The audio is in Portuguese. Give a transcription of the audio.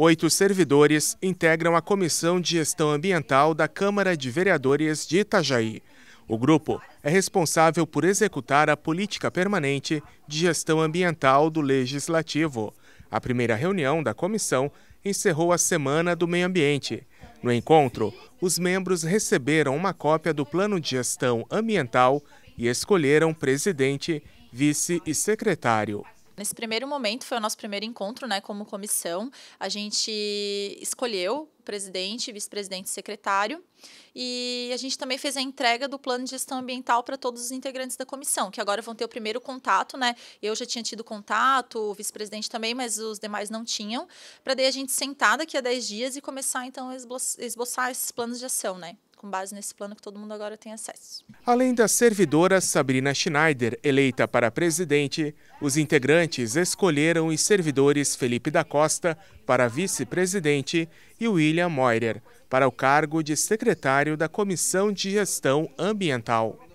Oito servidores integram a Comissão de Gestão Ambiental da Câmara de Vereadores de Itajaí. O grupo é responsável por executar a política permanente de gestão ambiental do Legislativo. A primeira reunião da comissão encerrou a Semana do Meio Ambiente. No encontro, os membros receberam uma cópia do Plano de Gestão Ambiental e escolheram presidente, vice e secretário. Nesse primeiro momento, foi o nosso primeiro encontro né, como comissão. A gente escolheu presidente, vice-presidente e secretário. E a gente também fez a entrega do plano de gestão ambiental para todos os integrantes da comissão, que agora vão ter o primeiro contato, né? Eu já tinha tido contato, o vice-presidente também, mas os demais não tinham, para daí a gente sentar daqui a 10 dias e começar, então, a esboçar esses planos de ação, né? com base nesse plano que todo mundo agora tem acesso. Além da servidora Sabrina Schneider, eleita para presidente, os integrantes escolheram os servidores Felipe da Costa para vice-presidente e William Moirer para o cargo de secretário da Comissão de Gestão Ambiental.